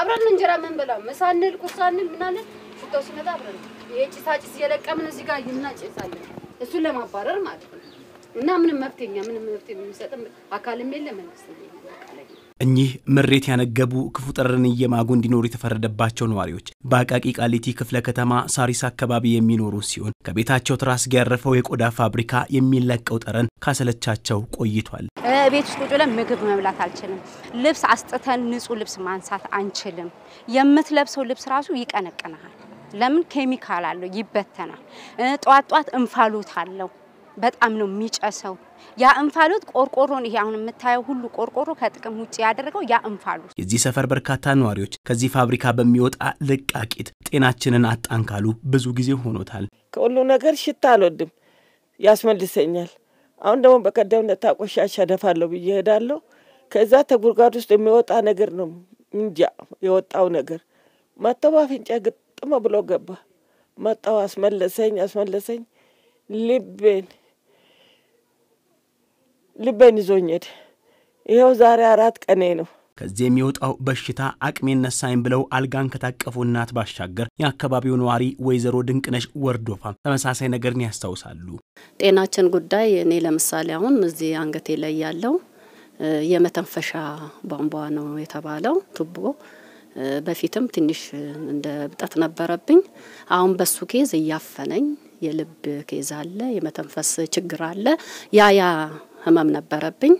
አብረን እንጀራ ምን በላ ምሳንል ቁርሳንል ምናለን ሽቶ ሲመጣ አብረን ይሄ ጭሳጭስ እየለቀምን እዚህ ጋር ይምና ጭሳለን እሱን ለማባረር ማለት ነው። እና ምንም መፍትኛ ምንም መብት የሚሰጥም አካልም የለ መንግስት እኚህ ምሬት ያነገቡ ክፉ ጠረን እየማጉ እንዲኖሩ የተፈረደባቸው ነዋሪዎች በአቃቂ ቃሊቲ ክፍለ ከተማ ሳሪስ አካባቢ የሚኖሩ ሲሆን ከቤታቸው ትራስጌ ያረፈው የቆዳ ፋብሪካ የሚለቀው ጠረን ካሰለቻቸው ቆይቷል። ቤት ውስጥ ቁጭ ብለን ምግብ መብላት አልችልም። ልብስ አስጥተን ንጹህ ልብስ ማንሳት አንችልም። የምትለብሰው ልብስ ራሱ ይቀነቅናል። ለምን ኬሚካል አለው፣ ይበተናል። ጧት ጧት እንፋሎት አለው። በጣም ነው የሚጨሰው። ያ እንፋሎት ቆርቆሮን ይሄ አሁን የምታየው ሁሉ ቆርቆሮ ከጥቅም ውጭ ያደረገው ያ እንፋሎት። የዚህ ሰፈር በርካታ ነዋሪዎች ከዚህ ፋብሪካ በሚወጣ ልቃቂት ጤናችንን አጣን ካሉ ብዙ ጊዜ ሆኖታል። ከሁሉ ነገር ሽታ አልወድም፣ ያስመልሰኛል። አሁን ደግሞ በቀደም ለታ ቆሻሻ እደፋለሁ ብዬ እሄዳለሁ። ከዛ ተጉድጓድ ውስጥ የሚወጣ ነገር ነው እንጃ የወጣው ነገር መጥተው በአፍንጫ ግጥም ብሎ ገባ። መጣው አስመለሰኝ አስመለሰኝ ልቤን ልቤን ይዞኝ ሄደ። ይኸው ዛሬ አራት ቀኔ ነው። ከዚህ የሚወጣው በሽታ አቅሜ ነሳኝ ብለው አልጋን ከታቀፉ እናት ባሻገር የአካባቢው ነዋሪ ወይዘሮ ድንቅነሽ ወርዶፋ ተመሳሳይ ነገርን ያስታውሳሉ። ጤናችን ጉዳይ እኔ ለምሳሌ አሁን እዚህ አንገቴ ላይ ያለው የመተንፈሻ ቧንቧ ነው የተባለው ቱቦ በፊትም ትንሽ እንደ እብጠት ነበረብኝ። አሁን በሱ ኬዝ እያፈነኝ የልብ ኬዝ አለ፣ የመተንፈስ ችግር አለ። ያ ያ ህመም ነበረብኝ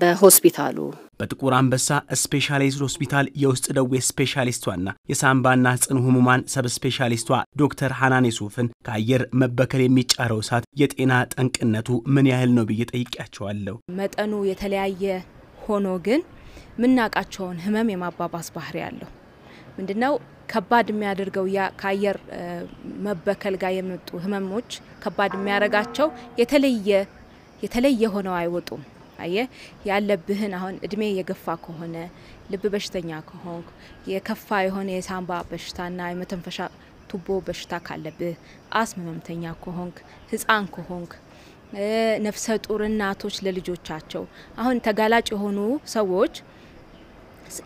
በሆስፒታሉ በጥቁር አንበሳ ስፔሻላይዝድ ሆስፒታል የውስጥ ደዌ ስፔሻሊስቷና የሳምባና ጽኑ ህሙማን ሰብ ስፔሻሊስቷ ዶክተር ሐናን ሱፍን ከአየር መበከል የሚጫረው እሳት የጤና ጠንቅነቱ ምን ያህል ነው ብዬ ጠይቄያቸዋለሁ። መጠኑ የተለያየ ሆኖ ግን ምናቃቸውን ህመም የማባባስ ባህሪ ያለው ምንድነው? ከባድ የሚያደርገው ያ ከአየር መበከል ጋር የመጡ ህመሞች ከባድ የሚያደርጋቸው የተለየ የተለየ ሆነው አይወጡም። አየ ያለብህን አሁን እድሜ የገፋ ከሆነ ልብ በሽተኛ ከሆንክ የከፋ የሆነ የሳንባ በሽታና የመተንፈሻ ቱቦ በሽታ ካለብህ አስም ህመምተኛ ከሆንክ ህፃን ከሆንክ ነፍሰ ጡር እናቶች ለልጆቻቸው አሁን ተጋላጭ የሆኑ ሰዎች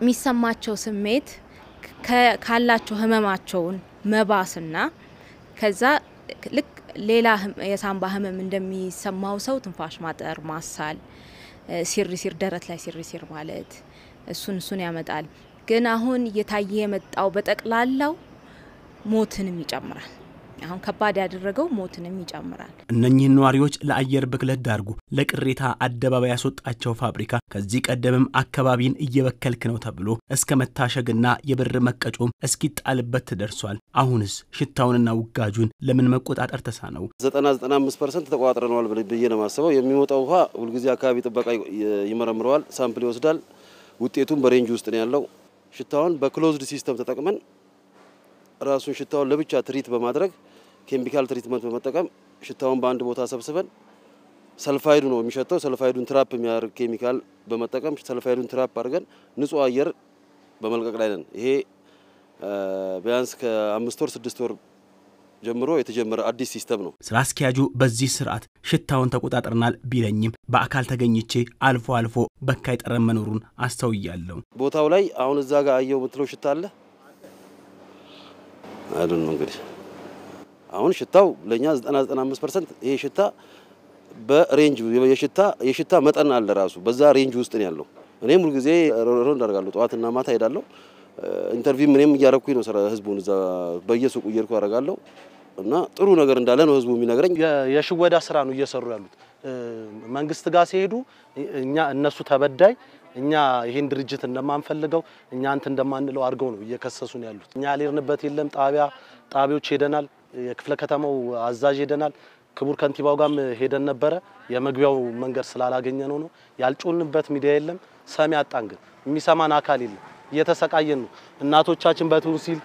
የሚሰማቸው ስሜት ካላቸው ህመማቸውን መባስና ከዛ ልክ ሌላ የሳንባ ህመም እንደሚሰማው ሰው ትንፋሽ ማጠር፣ ማሳል፣ ሲር ሲር ደረት ላይ ሲር ሲር ማለት እሱን እሱን ያመጣል። ግን አሁን እየታየ የመጣው በጠቅላላው ሞትንም ይጨምራል። አሁን ከባድ ያደረገው ሞትንም ይጨምራል። እነኚህን ነዋሪዎች ለአየር ብክለት ዳርጉ፣ ለቅሬታ አደባባይ ያስወጣቸው ፋብሪካ ከዚህ ቀደምም አካባቢን እየበከልክ ነው ተብሎ እስከ መታሸግና የብር መቀጮም እስኪጣልበት ተደርሷል። አሁንስ ሽታውንና ውጋጁን ለምን መቆጣጠር ተሳ ነው? ዘጠና አምስት ፐርሰንት ተቆጣጥረነዋል ብዬ ነው የማስበው። የሚወጣው ውሃ ሁልጊዜ አካባቢ ጥበቃ ይመረምረዋል፣ ሳምፕል ይወስዳል። ውጤቱም በሬንጅ ውስጥ ነው ያለው። ሽታውን በክሎዝድ ሲስተም ተጠቅመን ራሱን ሽታውን ለብቻ ትሪት በማድረግ ኬሚካል ትሪትመንት በመጠቀም ሽታውን በአንድ ቦታ ሰብስበን ሰልፋይዱ ነው የሚሸተው። ሰልፋይዱን ትራፕ የሚያደርግ ኬሚካል በመጠቀም ሰልፋይዱን ትራፕ አድርገን ንጹህ አየር በመልቀቅ ላይ ነን። ይሄ ቢያንስ ከአምስት ወር ስድስት ወር ጀምሮ የተጀመረ አዲስ ሲስተም ነው። ስራ አስኪያጁ በዚህ ስርዓት ሽታውን ተቆጣጥረናል ቢለኝም በአካል ተገኝቼ አልፎ አልፎ በካይ ጠረን መኖሩን አስተውያለሁ። ቦታው ላይ አሁን እዛ ጋር አየው ምትለው ሽታ አለ አይደል ነው እንግዲህ አሁን ሽታው ለኛ 99.5 ይሄ ሽታ በሬንጅ የሽታ የሽታ መጠን አለ ራሱ በዛ ሬንጅ ውስጥ ነው ያለው። እኔም ሁልጊዜ ሮንድ አደርጋለሁ፣ ጠዋትና ማታ ሄዳለሁ። ኢንተርቪው ምንም እያረኩኝ ነው ህዝቡን እዛ በየሱቁ እየሄድኩ አደርጋለሁ እና ጥሩ ነገር እንዳለ ነው ህዝቡ የሚነግረኝ። የሽወዳ ስራ ነው እየሰሩ ያሉት መንግስት ጋር ሲሄዱ እኛ እነሱ ተበዳይ እኛ ይሄን ድርጅት እንደማንፈልገው እኛ አንተ እንደማንለው አድርገው ነው እየከሰሱን ያሉት። እኛ ያልሄድንበት የለም ጣቢያ ጣቢያዎች ሄደናል። የክፍለ ከተማው አዛዥ ሄደናል። ክቡር ከንቲባው ጋም ሄደን ነበረ። የመግቢያው መንገድ ስላላገኘ ነው ነው ያልጮንበት ሚዲያ የለም ሰሚ አጣን፣ ግን የሚሰማን አካል የለም። እየተሰቃየን ነው። እናቶቻችን በትሩ ሲል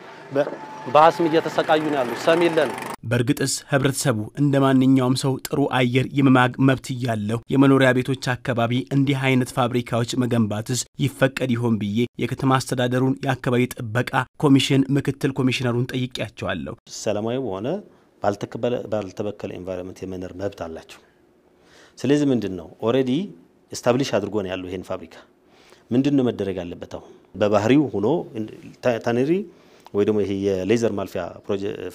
በአስም እየተሰቃዩ ነው ያሉ ሰሚ የለንም። በእርግጥስ ህብረተሰቡ እንደ ማንኛውም ሰው ጥሩ አየር የመማግ መብት እያለው የመኖሪያ ቤቶች አካባቢ እንዲህ አይነት ፋብሪካዎች መገንባትስ ይፈቀድ ይሆን ብዬ የከተማ አስተዳደሩን የአካባቢ ጥበቃ ኮሚሽን ምክትል ኮሚሽነሩን ጠይቄያቸዋለሁ። ሰላማዊ በሆነ ባልተበከለ ኤንቫይሮንመንት የመኖር መብት አላቸው። ስለዚህ ምንድን ነው ኦልሬዲ ስታብሊሽ አድርጎ ነው ያለው ይሄን ፋብሪካ ምንድን ነው መደረግ ያለበት? አሁን በባህሪው ሆኖ ታነሪ ወይ ደግሞ ይሄ የሌዘር ማልፊያ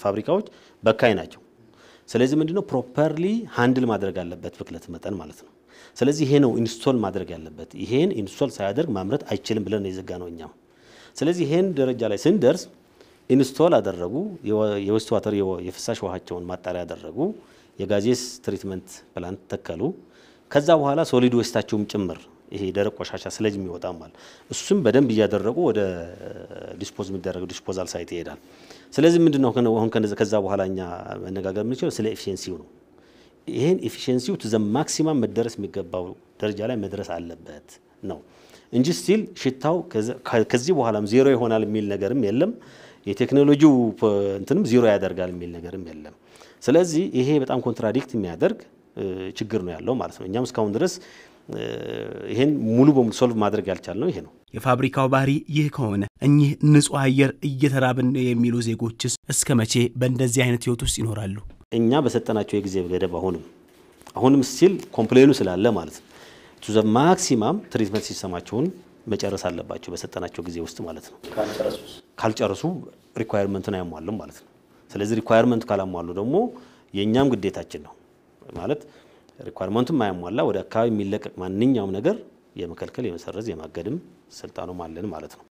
ፋብሪካዎች በካይ ናቸው። ስለዚህ ምንድነው ፕሮፐርሊ ሃንድል ማድረግ አለበት ብክለት መጠን ማለት ነው። ስለዚህ ይሄ ነው ኢንስቶል ማድረግ ያለበት። ይሄን ኢንስቶል ሳያደርግ ማምረት አይችልም ብለን የዘጋ ነው እኛም። ስለዚህ ይሄን ደረጃ ላይ ስንደርስ ኢንስቶል አደረጉ፣ የዌስት ዋተር የፍሳሽ ውሃቸውን ማጣሪያ አደረጉ፣ የጋዜስ ትሪትመንት ፕላንት ተከሉ። ከዛ በኋላ ሶሊድ ዌስታቸውም ጭምር ይሄ ደረቅ ቆሻሻ ስለጅ የሚወጣም ማለት እሱም በደንብ እያደረጉ ወደ ዲስፖዝ የሚደረገው ዲስፖዛል ሳይት ይሄዳል። ስለዚህ ምንድነው ነው አሁን ከዛ በኋላ እኛ መነጋገር የምንችለው ስለ ኤፊሽንሲው ነው። ይሄን ኤፊሽንሲው ዘ ማክሲማም መደረስ የሚገባው ደረጃ ላይ መድረስ አለበት ነው እንጂ ስቲል ሽታው ከዚህ በኋላም ዜሮ ይሆናል የሚል ነገርም የለም። የቴክኖሎጂው እንትንም ዜሮ ያደርጋል የሚል ነገርም የለም። ስለዚህ ይሄ በጣም ኮንትራዲክት የሚያደርግ ችግር ነው ያለው ማለት ነው። እኛም እስካሁን ድረስ ይህን ሙሉ በሙሉ ሶልቭ ማድረግ ነው ይሄ ነው። የፋብሪካው ባህሪ ይህ ከሆነ እኚህ ንጹህ አየር እየተራብን የሚሉ ዜጎችስ እስከ መቼ በእንደዚህ አይነት ህይወት ውስጥ ይኖራሉ? እኛ በሰጠናቸው የጊዜ ገደብ አሁንም አሁንም ስቲል ኮምፕሌኑ ስላለ ማለት ነው ቱ ዘ ማክሲማም ትሪትመንት ሲስተማቸውን መጨረስ አለባቸው በሰጠናቸው ጊዜ ውስጥ ማለት ነው። ካልጨረሱ ሪኳየርመንትን አያሟሉም ማለት ነው። ስለዚህ ሪኳየርመንት ካላሟሉ ደግሞ የእኛም ግዴታችን ነው ማለት ሪኳርመንቱም ማያሟላ ወደ አካባቢ የሚለቀቅ ማንኛውም ነገር የመከልከል የመሰረዝ የማገድም ስልጣኑም አለን ማለት ነው።